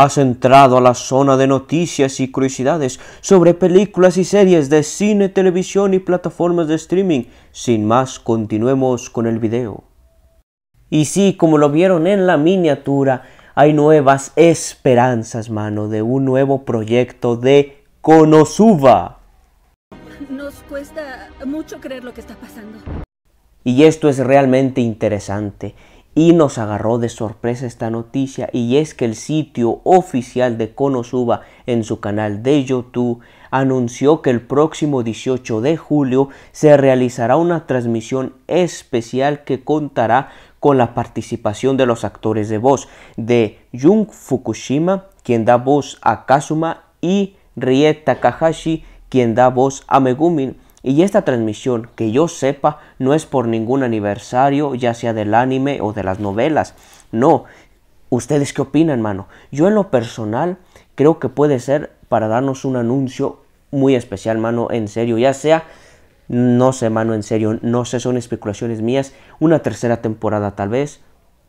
Has entrado a la zona de noticias y curiosidades sobre películas y series de cine, televisión y plataformas de streaming. Sin más, continuemos con el video. Y sí, como lo vieron en la miniatura, hay nuevas esperanzas, mano, de un nuevo proyecto de Konosuba. Nos cuesta mucho creer lo que está pasando. Y esto es realmente interesante. Y nos agarró de sorpresa esta noticia y es que el sitio oficial de Konosuba en su canal de YouTube anunció que el próximo 18 de julio se realizará una transmisión especial que contará con la participación de los actores de voz de Jung Fukushima, quien da voz a Kazuma, y Rie Takahashi, quien da voz a Megumin. Y esta transmisión, que yo sepa, no es por ningún aniversario, ya sea del anime o de las novelas. No. ¿Ustedes qué opinan, mano? Yo en lo personal creo que puede ser para darnos un anuncio muy especial, mano, en serio, ya sea, no sé, mano, en serio, no sé, son especulaciones mías, una tercera temporada tal vez,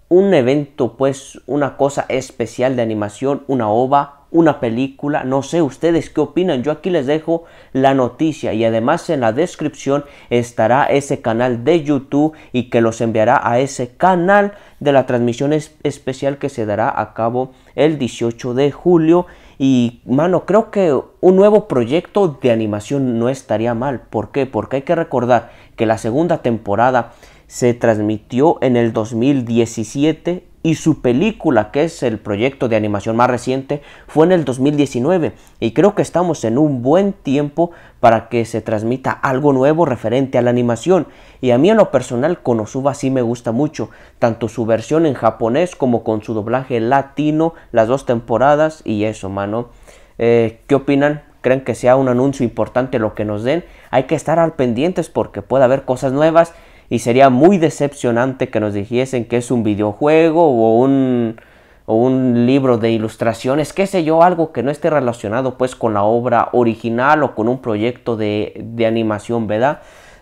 un evento, pues, una cosa especial de animación, una ova, una película, no sé ustedes qué opinan, yo aquí les dejo la noticia y además en la descripción estará ese canal de YouTube y que los enviará a ese canal de la transmisión especial que se dará a cabo el 18 de julio y mano, creo que un nuevo proyecto de animación no estaría mal, ¿por qué? Porque hay que recordar que la segunda temporada se transmitió en el 2017 y su película, que es el proyecto de animación más reciente, fue en el 2019 y creo que estamos en un buen tiempo para que se transmita algo nuevo referente a la animación y a mí en lo personal Konosuba sí me gusta mucho, tanto su versión en japonés como con su doblaje latino, las dos temporadas y eso, mano. Eh, ¿Qué opinan? ¿Creen que sea un anuncio importante lo que nos den? Hay que estar al pendientes porque puede haber cosas nuevas y sería muy decepcionante que nos dijesen que es un videojuego o un, o un libro de ilustraciones, qué sé yo, algo que no esté relacionado pues con la obra original o con un proyecto de, animación, ¿verdad?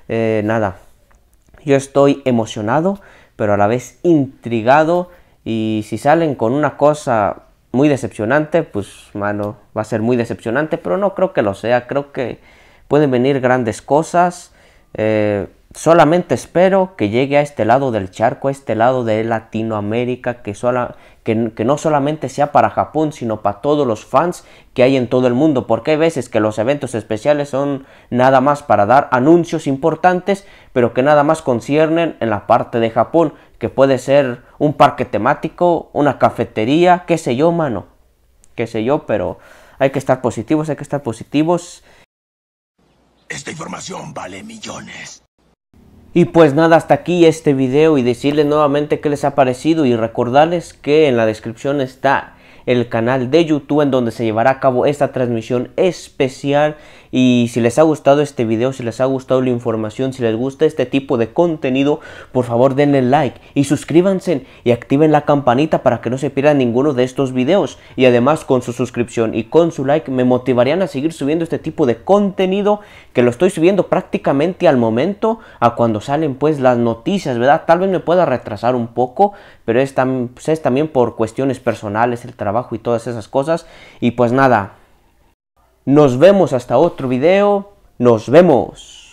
Eh, nada, yo estoy emocionado, pero a la vez intrigado y si salen con una cosa muy decepcionante, pues mano, va a ser muy decepcionante, pero no creo que lo sea, creo que pueden venir grandes cosas. Eh, solamente espero que llegue a este lado del charco, a este lado de Latinoamérica, que, sola, que, no solamente sea para Japón, sino para todos los fans que hay en todo el mundo, porque hay veces que los eventos especiales son nada más para dar anuncios importantes, pero que nada más conciernen en la parte de Japón, que puede ser un parque temático, una cafetería, qué sé yo, mano, qué sé yo, pero hay que estar positivos, hay que estar positivos. Esta información vale millones. Y pues nada, hasta aquí este video y decirles nuevamente qué les ha parecido y recordarles que en la descripción está el canal de YouTube en donde se llevará a cabo esta transmisión especial. Y si les ha gustado este video, si les ha gustado la información, si les gusta este tipo de contenido, por favor denle like y suscríbanse y activen la campanita para que no se pierdan ninguno de estos videos. Y además con su suscripción y con su like me motivarían a seguir subiendo este tipo de contenido que lo estoy subiendo prácticamente al momento a cuando salen pues las noticias, ¿verdad? Tal vez me pueda retrasar un poco, pero pues es, también por cuestiones personales, el trabajo y todas esas cosas. Y pues nada, nos vemos hasta otro video, nos vemos.